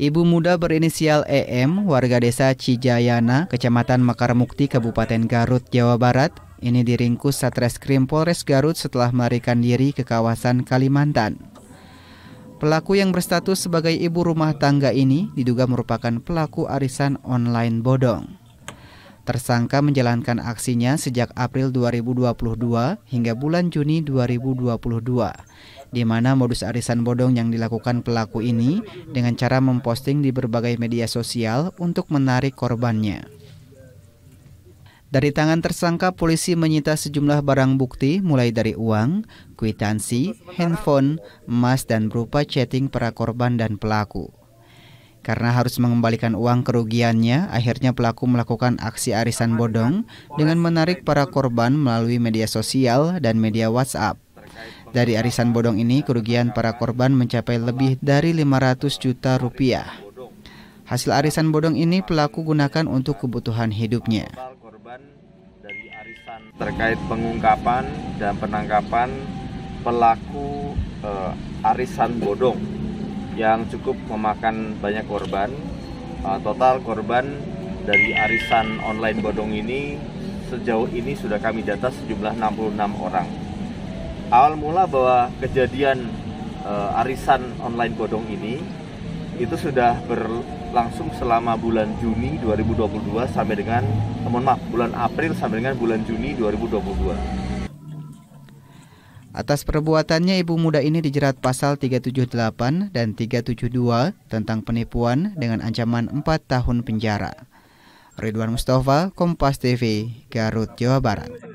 Ibu muda berinisial EM, warga desa Cijayana, Kecamatan Makaramukti, Kabupaten Garut, Jawa Barat, ini diringkus Satreskrim Polres Garut setelah melarikan diri ke kawasan Kalimantan. Pelaku yang berstatus sebagai ibu rumah tangga ini diduga merupakan pelaku arisan online bodong. Tersangka menjalankan aksinya sejak April 2022 hingga bulan Juni 2022, di mana modus arisan bodong yang dilakukan pelaku ini dengan cara memposting di berbagai media sosial untuk menarik korbannya. Dari tangan tersangka, polisi menyita sejumlah barang bukti mulai dari uang, kwitansi, handphone, emas, dan berupa chatting para korban dan pelaku. Karena harus mengembalikan uang kerugiannya, akhirnya pelaku melakukan aksi arisan bodong dengan menarik para korban melalui media sosial dan media WhatsApp. Dari arisan bodong ini, kerugian para korban mencapai lebih dari 500 juta rupiah. Hasil arisan bodong ini pelaku gunakan untuk kebutuhan hidupnya. Terkait pengungkapan dan penangkapan pelaku eh, arisan bodong yang cukup memakan banyak korban. Uh, total korban dari arisan online bodong ini sejauh ini sudah kami data sejumlah 66 orang. Awal mula bahwa kejadian uh, arisan online bodong ini itu sudah berlangsung selama bulan Juni 2022 sampai dengan eh, mohon maaf bulan April sampai dengan bulan Juni 2022. Atas perbuatannya ibu muda ini dijerat pasal 378 dan 372 tentang penipuan dengan ancaman 4 tahun penjara. Ridwan Mustafa, Kompas TV, Garut, Jawa Barat.